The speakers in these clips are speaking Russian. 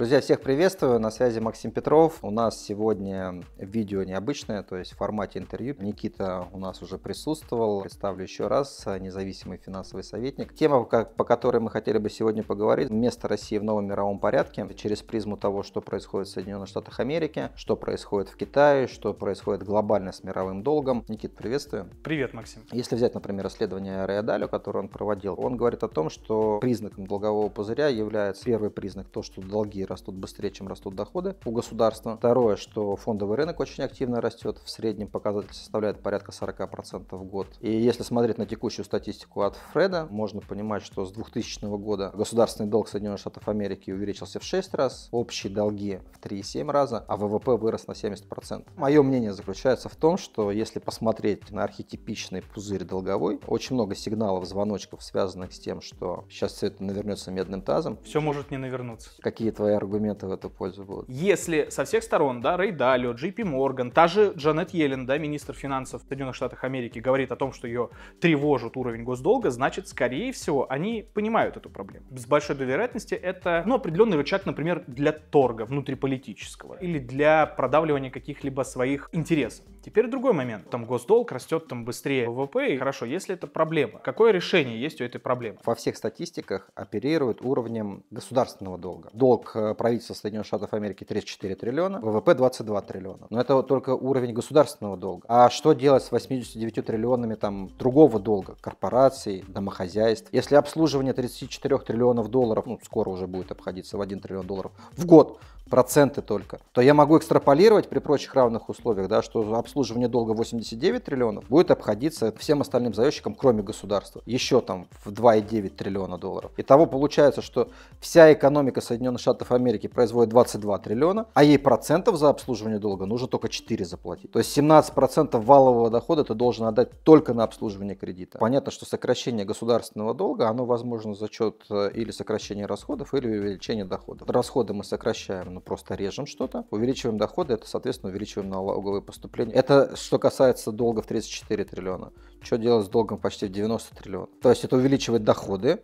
Друзья, всех приветствую, на связи Максим Петров. У нас сегодня видео необычное, то есть в формате интервью. Никита у нас уже присутствовал, представлю еще раз, независимый финансовый советник. Тема, по которой мы хотели бы сегодня поговорить, место России в новом мировом порядке, через призму того, что происходит в Соединенных Штатах Америки, что происходит в Китае, что происходит глобально с мировым долгом. Никит, приветствую. Привет, Максим. Если взять, например, исследование Реодалю, которое он проводил, он говорит о том, что признаком долгового пузыря является первый признак то, что долги растут быстрее, чем растут доходы у государства. Второе, что фондовый рынок очень активно растет. В среднем показатель составляет порядка 40% в год. И если смотреть на текущую статистику от Фреда, можно понимать, что с 2000 года государственный долг Соединенных Штатов Америки увеличился в 6 раз, общие долги в 3,7 раза, а ВВП вырос на 70%. Мое мнение заключается в том, что если посмотреть на архетипичный пузырь долговой, очень много сигналов, звоночков, связанных с тем, что сейчас все это навернется медным тазом. Все может не навернуться. Какие твои аргументы в эту пользу будут. Если со всех сторон, да, Рэй Далио, Джей Пи та же Джанет Йеллен, да, министр финансов Соединенных Штатов Америки, говорит о том, что ее тревожит уровень госдолга, значит, скорее всего, они понимают эту проблему. С большой долей вероятности это, ну, определенный рычаг, например, для торга внутриполитического или для продавливания каких-либо своих интересов. Теперь другой момент. Там госдолг растет там быстрее ВВП, и хорошо, если это проблема. Какое решение есть у этой проблемы? Во всех статистиках оперируют уровнем государственного долга. Долг э, правительства Соединенных Штатов Америки 34 триллиона, ВВП 22 триллиона. Но это только уровень государственного долга. А что делать с 89 триллионами там другого долга, корпораций, домохозяйств? Если обслуживание 34 триллионов долларов, ну, скоро уже будет обходиться в 1 триллион долларов в год, проценты только, то я могу экстраполировать при прочих равных условиях, да, что обслуживание долга 89 триллионов будет обходиться всем остальным заемщикам, кроме государства, еще там в 2,9 триллиона долларов. Итого получается, что вся экономика Соединенных Штатов Америки производит 22 триллиона, а ей процентов за обслуживание долга нужно только 4 заплатить. То есть 17% валового дохода ты должен отдать только на обслуживание кредита. Понятно, что сокращение государственного долга, оно возможно за счет э, или сокращения расходов, или увеличения доходов. Расходы мы сокращаем ну, ну, просто режем что-то, увеличиваем доходы, это, соответственно, увеличиваем налоговые поступления. Это что касается долга в 34 триллиона. Что делать с долгом почти в 90 триллионов? То есть это увеличивает доходы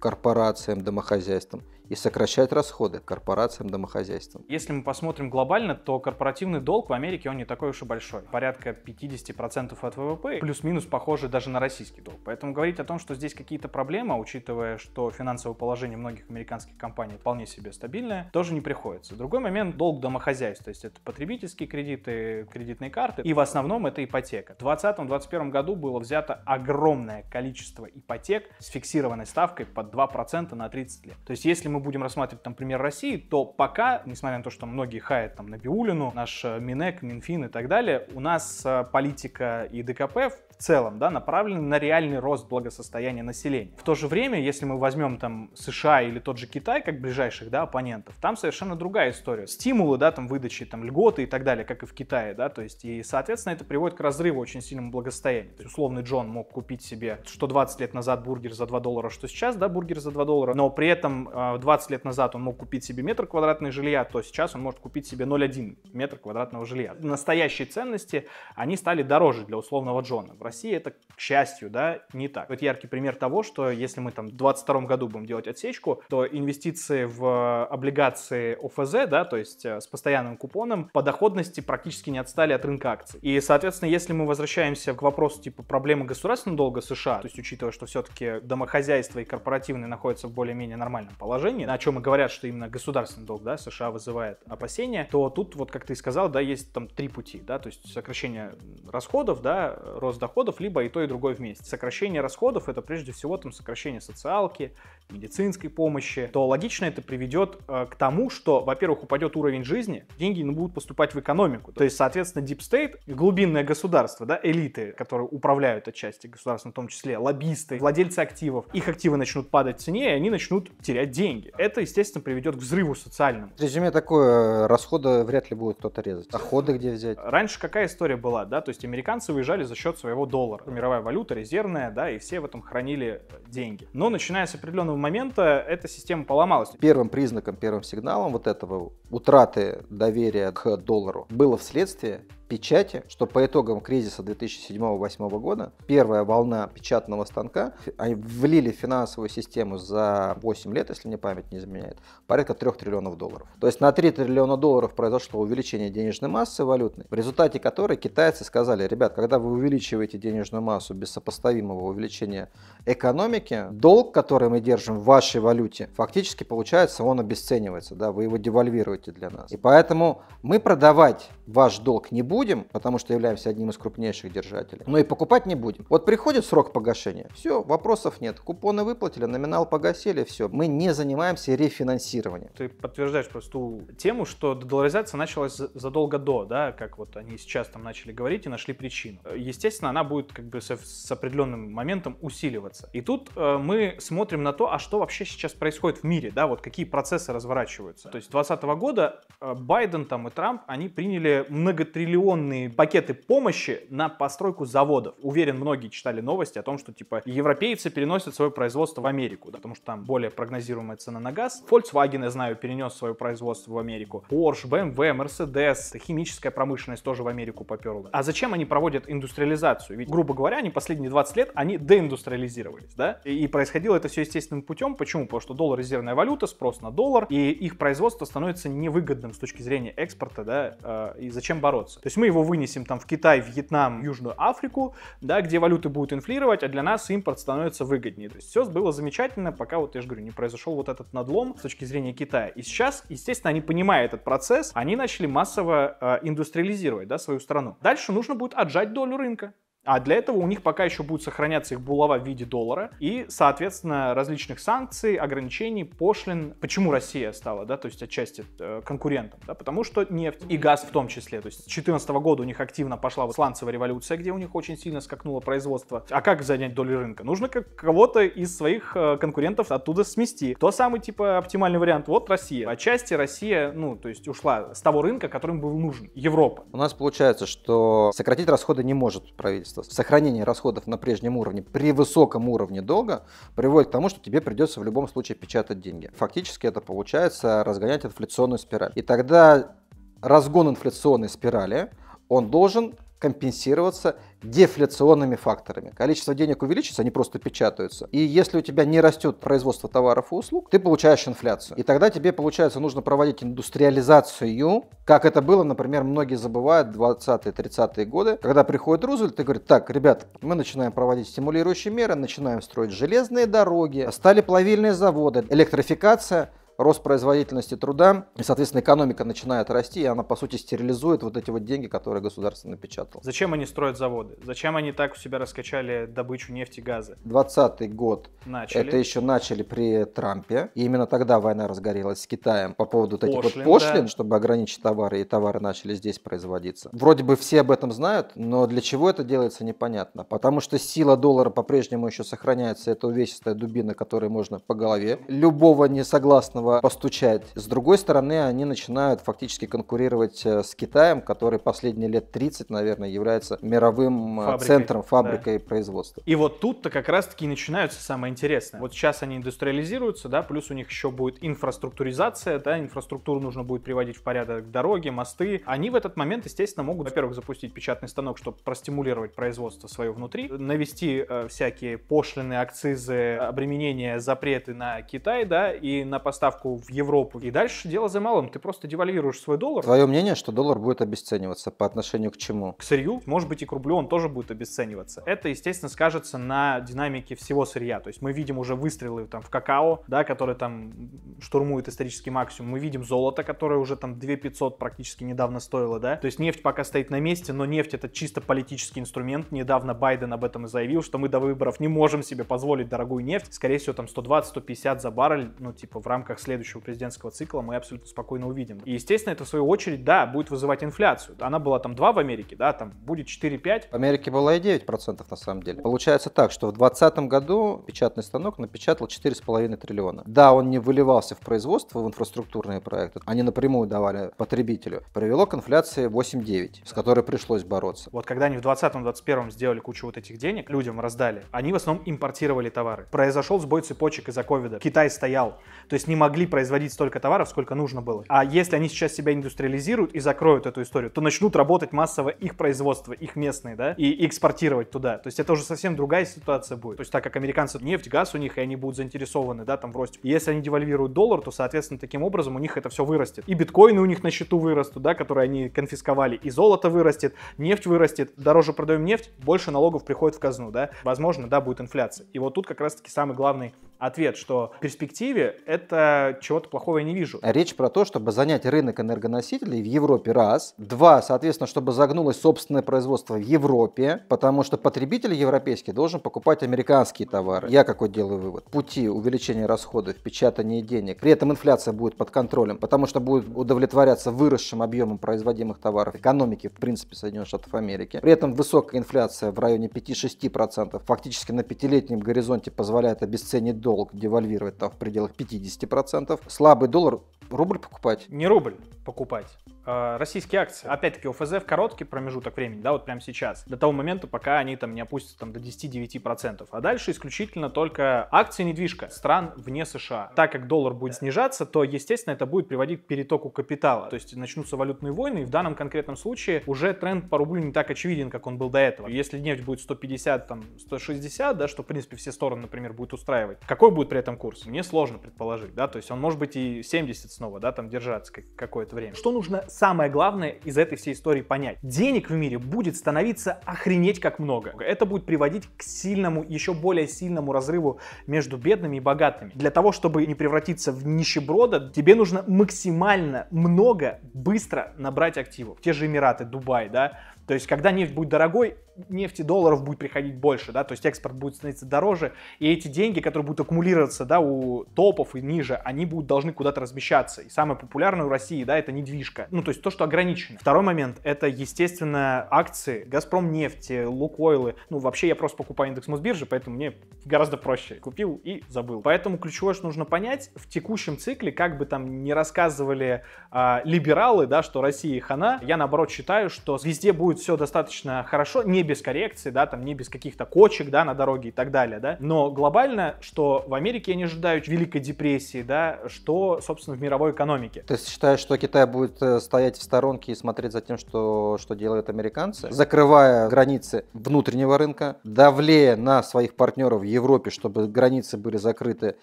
корпорациям, домохозяйствам и сокращать расходы корпорациям, домохозяйствам. Если мы посмотрим глобально, то корпоративный долг в Америке, он не такой уж и большой. Порядка 50% от ВВП, плюс-минус похоже даже на российский долг. Поэтому говорить о том, что здесь какие-то проблемы, учитывая, что финансовое положение многих американских компаний вполне себе стабильное, тоже не приходится. Другой момент – долг домохозяйств, то есть это потребительские кредиты, кредитные карты, и в основном это ипотека. В 2020-2021 году было взято огромное количество ипотек с фиксированной ставкой под 2% на 30 лет. То есть если мы мы будем рассматривать там пример России, то пока, несмотря на то, что многие хаят там Набиулину, наш э, Минэк, Минфин и так далее, у нас э, политика и ДКП в целом, да, направлены на реальный рост благосостояния населения. В то же время, если мы возьмем там США или тот же Китай как ближайших, да, оппонентов, там совершенно другая история. Стимулы, да, там выдачи, там льготы и так далее, как и в Китае, да, то есть и, соответственно, это приводит к разрыву очень сильному благосостоянию. То есть, условный Джон мог купить себе, что 20 лет назад бургер за 2 доллара, что сейчас, да, бургер за 2 доллара, но при этом 20 а, лет назад он мог купить себе метр квадратный жилья, то сейчас он может купить себе 0,1 метр квадратного жилья. Настоящие ценности, они стали дороже для условного Джона. В России, это, к счастью, да, не так. Вот яркий пример того, что если мы там в 2022 году будем делать отсечку, то инвестиции в э, облигации ОФЗ, да, то есть э, с постоянным купоном, по доходности практически не отстали от рынка акций. И, соответственно, если мы возвращаемся к вопросу типа проблемы государственного долга США, то есть учитывая, что все-таки домохозяйство и корпоративные находятся в более-менее нормальном положении, о чем и говорят, что именно государственный долг да, США вызывает опасения, то тут, вот как ты сказал, да, есть там три пути, да, то есть сокращение расходов, да, рост доходов, расходов, либо и то, и другое вместе. Сокращение расходов — это прежде всего там сокращение социалки, медицинской помощи, то логично это приведет э, к тому, что, во-первых, упадет уровень жизни, деньги ну, будут поступать в экономику. То есть, соответственно, Deep State, глубинное государство, да, элиты, которые управляют отчасти государством, в том числе лоббисты, владельцы активов, их активы начнут падать в цене, и они начнут терять деньги. Это, естественно, приведет к взрыву социальному. Резюме такое, расходы вряд ли будет кто-то резать. Доходы а где взять? Раньше какая история была, да, то есть американцы выезжали за счет своего доллара. Мировая валюта резервная, да, и все в этом хранили э, деньги. Но начиная с определенного момента эта система поломалась. Первым признаком, первым сигналом вот этого утраты доверия к доллару было вследствие печати, что по итогам кризиса 2007-2008 года первая волна печатного станка, они влили в финансовую систему за 8 лет, если мне память не изменяет, порядка 3 триллионов долларов. То есть на 3 триллиона долларов произошло увеличение денежной массы валютной, в результате которой китайцы сказали, ребят, когда вы увеличиваете денежную массу без сопоставимого увеличения экономики, долг, который мы держим в вашей валюте, фактически получается, он обесценивается, да, вы его девальвируете для нас. И поэтому мы продавать ваш долг не будем, потому что являемся одним из крупнейших держателей, но и покупать не будем. Вот приходит срок погашения, все, вопросов нет. Купоны выплатили, номинал погасили, все. Мы не занимаемся рефинансированием. Ты подтверждаешь просто ту тему, что додоларизация началась задолго до, да, как вот они сейчас там начали говорить и нашли причину. Э, естественно, она будет как бы с, с определенным моментом усиливаться. И тут э, мы смотрим на то, а что вообще сейчас происходит в мире, да, вот какие процессы разворачиваются. То есть 2020 года э, Байден там и Трамп, они приняли выделили многотриллионные пакеты помощи на постройку заводов. Уверен, многие читали новости о том, что типа европейцы переносят свое производство в Америку, потому что там более прогнозируемая цена на газ. Volkswagen, я знаю, перенес свое производство в Америку. Porsche, BMW, Mercedes, химическая промышленность тоже в Америку поперла. А зачем они проводят индустриализацию? Ведь, грубо говоря, они последние 20 лет, они деиндустриализировались, да? И, происходило это все естественным путем. Почему? Потому что доллар резервная валюта, спрос на доллар, и их производство становится невыгодным с точки зрения экспорта, да, э, и зачем бороться. То есть мы его вынесем там в Китай, Вьетнам, Южную Африку, да, где валюты будут инфлировать, а для нас импорт становится выгоднее. То есть все было замечательно, пока вот я же говорю, не произошел вот этот надлом с точки зрения Китая. И сейчас, естественно, они понимая этот процесс, они начали массово э, индустриализировать да, свою страну. Дальше нужно будет отжать долю рынка. А для этого у них пока еще будет сохраняться их булава в виде доллара и, соответственно, различных санкций, ограничений, пошлин. Почему Россия стала, да, то есть отчасти э, конкурентом? Да, потому что нефть и газ в том числе. То есть с 2014 года у них активно пошла сланцевая революция, где у них очень сильно скакнуло производство. А как занять доли рынка? Нужно как кого-то из своих э, конкурентов оттуда смести. То самый, типа, оптимальный вариант. Вот Россия. Отчасти Россия, ну, то есть ушла с того рынка, которым был нужен. Европа. У нас получается, что сократить расходы не может правительство количество, сохранение расходов на прежнем уровне при высоком уровне долга приводит к тому, что тебе придется в любом случае печатать деньги. Фактически это получается разгонять инфляционную спираль. И тогда разгон инфляционной спирали, он должен компенсироваться дефляционными факторами. Количество денег увеличится, они просто печатаются. И если у тебя не растет производство товаров и услуг, ты получаешь инфляцию. И тогда тебе, получается, нужно проводить индустриализацию, как это было, например, многие забывают 20-30-е годы, когда приходит Рузвельт и говорит, так, ребят, мы начинаем проводить стимулирующие меры, начинаем строить железные дороги, стали плавильные заводы, электрификация, рост производительности труда, и, соответственно, экономика начинает расти, и она, по сути, стерилизует вот эти вот деньги, которые государство напечатало. Зачем они строят заводы? Зачем они так у себя раскачали добычу нефти и газа? 20 год. Начали. Это еще начали при Трампе. И именно тогда война разгорелась с Китаем по поводу пошлин, вот пошлин, да. чтобы ограничить товары, и товары начали здесь производиться. Вроде бы все об этом знают, но для чего это делается, непонятно. Потому что сила доллара по-прежнему еще сохраняется, это увесистая дубина, которой можно по голове любого несогласного этого постучать. С другой стороны, они начинают фактически конкурировать э, с Китаем, который последние лет 30, наверное, является мировым э, фабрикой, центром, фабрикой да. производства. И вот тут-то как раз-таки и начинаются самое интересное. Вот сейчас они индустриализируются, да, плюс у них еще будет инфраструктуризация, да, инфраструктуру нужно будет приводить в порядок, дороги, мосты. Они в этот момент, естественно, могут, во-первых, запустить печатный станок, чтобы простимулировать производство свое внутри, навести э, всякие пошлины, акцизы, обременения, запреты на Китай, да, и на поставку доставку в Европу. И дальше дело за малым. Ты просто девальвируешь свой доллар. Твое мнение, что доллар будет обесцениваться по отношению к чему? К сырью. Может быть, и к рублю он тоже будет обесцениваться. Это, естественно, скажется на динамике всего сырья. То есть мы видим уже выстрелы там в какао, да, который там штурмует исторический максимум. Мы видим золото, которое уже там 2500 практически недавно стоило, да. То есть нефть пока стоит на месте, но нефть это чисто политический инструмент. Недавно Байден об этом и заявил, что мы до выборов не можем себе позволить дорогую нефть. Скорее всего, там 120-150 за баррель, ну, типа, в рамках следующего президентского цикла мы абсолютно спокойно увидим. И, естественно, это, в свою очередь, да, будет вызывать инфляцию. Она была там 2 в Америке, да, там будет 4-5. В Америке была и 9% на самом деле. Получается так, что в 2020 году печатный станок напечатал 4,5 триллиона. Да, он не выливался в производство, в инфраструктурные проекты. Они напрямую давали потребителю. Привело к инфляции 8-9, с которой пришлось бороться. Вот когда они в 2020-2021 сделали кучу вот этих денег, людям раздали, они в основном импортировали товары. Произошел сбой цепочек из-за ковида. Китай стоял. То есть не могли могли производить столько товаров, сколько нужно было. А если они сейчас себя индустриализируют и закроют эту историю, то начнут работать массово их производство, их местные, да, и экспортировать туда. То есть это уже совсем другая ситуация будет. То есть так как американцы нефть, газ у них, и они будут заинтересованы, да, там в росте. И если они девальвируют доллар, то, соответственно, таким образом у них это все вырастет. И биткоины у них на счету вырастут, да, которые они конфисковали, и золото вырастет, нефть вырастет, дороже продаем нефть, больше налогов приходит в казну, да. Возможно, да, будет инфляция. И вот тут как раз-таки самый главный ответ, что в перспективе это чего-то плохого я не вижу. Речь про то, чтобы занять рынок энергоносителей в Европе, раз. Два, соответственно, чтобы загнулось собственное производство в Европе, потому что потребитель европейский должен покупать американские товары. Я какой делаю вывод? Пути увеличения расходов, печатания денег. При этом инфляция будет под контролем, потому что будет удовлетворяться выросшим объемом производимых товаров экономики, в принципе, Соединенных Штатов Америки. При этом высокая инфляция в районе 5-6% фактически на пятилетнем горизонте позволяет обесценить долг девальвировать там в пределах 50%, слабый доллар рубль покупать. Не рубль покупать, а российские акции. Опять-таки ОФЗ в короткий промежуток времени, да, вот прямо сейчас, до того момента, пока они там не опустятся там до 10-9%. А дальше исключительно только акции недвижка стран вне США. Так как доллар будет снижаться, то, естественно, это будет приводить к перетоку капитала. То есть начнутся валютные войны, и в данном конкретном случае уже тренд по рублю не так очевиден, как он был до этого. Если нефть будет 150, там, 160, да, что, в принципе, все стороны, например, будет устраивать, какой будет при этом курс? Мне сложно предположить, да, то есть он может быть и 70 снова, да, там держаться какое-то время. Что нужно самое главное из этой всей истории понять? Денег в мире будет становиться охренеть как много. Это будет приводить к сильному, еще более сильному разрыву между бедными и богатыми. Для того, чтобы не превратиться в нищеброда, тебе нужно максимально много, быстро набрать активов. Те же Эмираты, Дубай, да, то есть, когда нефть будет дорогой, нефти долларов будет приходить больше, да, то есть экспорт будет становиться дороже, и эти деньги, которые будут аккумулироваться, да, у топов и ниже, они будут должны куда-то размещаться. И самое популярное у России, да, это недвижка. Ну, то есть то, что ограничено. Второй момент — это, естественно, акции Газпром нефти, Лукойлы. Ну, вообще я просто покупаю индекс Мосбиржи, поэтому мне гораздо проще. Купил и забыл. Поэтому ключевое, что нужно понять, в текущем цикле, как бы там не рассказывали э, либералы, да, что Россия хана, я наоборот считаю, что везде будет будет все достаточно хорошо, не без коррекции да, там не без каких-то кочек, да, на дороге и так далее, да. Но глобально, что в Америке я не ожидаю Великой депрессии, да, что, собственно, в мировой экономике. Ты считаешь, что Китай будет э, стоять в сторонке и смотреть за тем, что, что делают американцы, закрывая границы внутреннего рынка, давлея на своих партнеров в Европе, чтобы границы были закрыты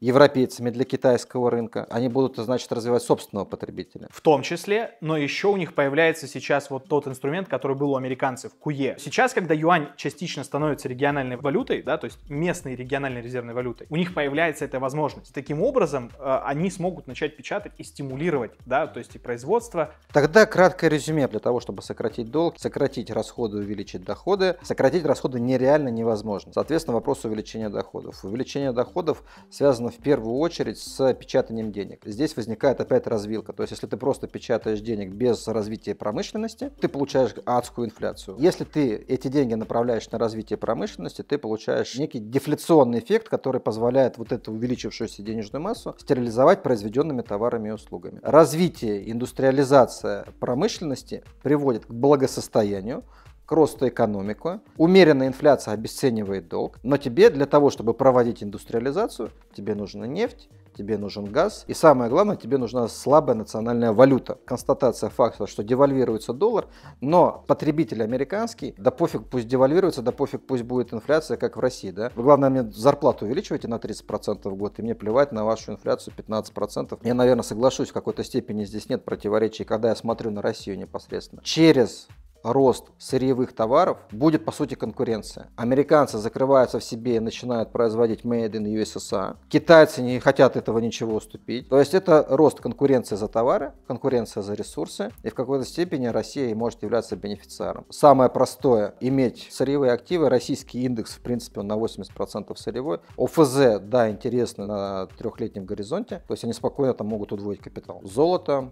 европейцами для китайского рынка, они будут, значит, развивать собственного потребителя. В том числе, но еще у них появляется сейчас вот тот инструмент, который было у американцев, КУЕ. Сейчас, когда юань частично становится региональной валютой, да, то есть местной региональной резервной валютой, у них появляется эта возможность. Таким образом, э, они смогут начать печатать и стимулировать, да, то есть и производство. Тогда краткое резюме для того, чтобы сократить долг, сократить расходы, увеличить доходы. Сократить расходы нереально невозможно. Соответственно, вопрос увеличения доходов. Увеличение доходов связано в первую очередь с печатанием денег. Здесь возникает опять развилка. То есть, если ты просто печатаешь денег без развития промышленности, ты получаешь от банковскую инфляцию. Если ты эти деньги направляешь на развитие промышленности, ты получаешь некий дефляционный эффект, который позволяет вот эту увеличившуюся денежную массу стерилизовать произведенными товарами и услугами. Развитие, индустриализация промышленности приводит к благосостоянию, к росту экономику, умеренная инфляция обесценивает долг, но тебе для того, чтобы проводить индустриализацию, тебе нужна нефть, тебе нужен газ, и самое главное, тебе нужна слабая национальная валюта. Констатация факта, что девальвируется доллар, но потребитель американский, да пофиг пусть девальвируется, да пофиг пусть будет инфляция, как в России, да. Вы, главное, мне зарплату увеличиваете на 30% в год, и мне плевать на вашу инфляцию 15%. Я, наверное, соглашусь, в какой-то степени здесь нет противоречий, когда я смотрю на Россию непосредственно. Через рост сырьевых товаров, будет по сути конкуренция. Американцы закрываются в себе и начинают производить made in USSR. Китайцы не хотят этого ничего уступить. То есть это рост конкуренции за товары, конкуренция за ресурсы, и в какой-то степени Россия может являться бенефициаром. Самое простое – иметь сырьевые активы. Российский индекс, в принципе, он на 80% сырьевой. ОФЗ, да, интересный на трехлетнем горизонте. То есть они спокойно там могут удвоить капитал. Золото,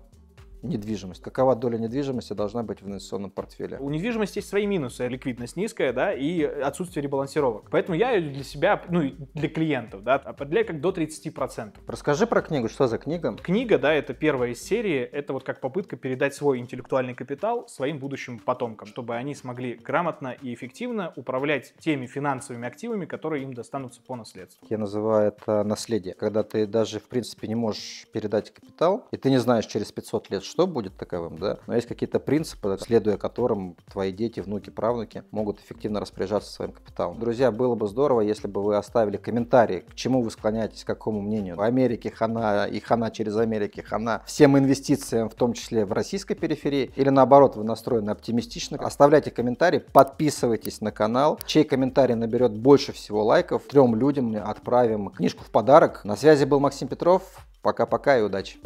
недвижимость? Какова доля недвижимости должна быть в инвестиционном портфеле? У недвижимости есть свои минусы. Ликвидность низкая, да, и отсутствие ребалансировок. Поэтому я для себя, ну, для клиентов, да, определяю а как до 30%. Расскажи про книгу. Что за книга? Книга, да, это первая из серии. Это вот как попытка передать свой интеллектуальный капитал своим будущим потомкам, чтобы они смогли грамотно и эффективно управлять теми финансовыми активами, которые им достанутся по наследству. Я называю это наследие. Когда ты даже, в принципе, не можешь передать капитал, и ты не знаешь через 500 лет, что будет таковым, да, но есть какие-то принципы, следуя которым твои дети, внуки, правнуки могут эффективно распоряжаться своим капиталом. Друзья, было бы здорово, если бы вы оставили комментарии, к чему вы склоняетесь, к какому мнению. В Америке хана и хана через Америку, хана всем инвестициям, в том числе в российской периферии, или наоборот, вы настроены оптимистично. Оставляйте комментарии, подписывайтесь на канал. Чей комментарий наберет больше всего лайков, трем людям отправим книжку в подарок. На связи был Максим Петров. Пока-пока и удачи!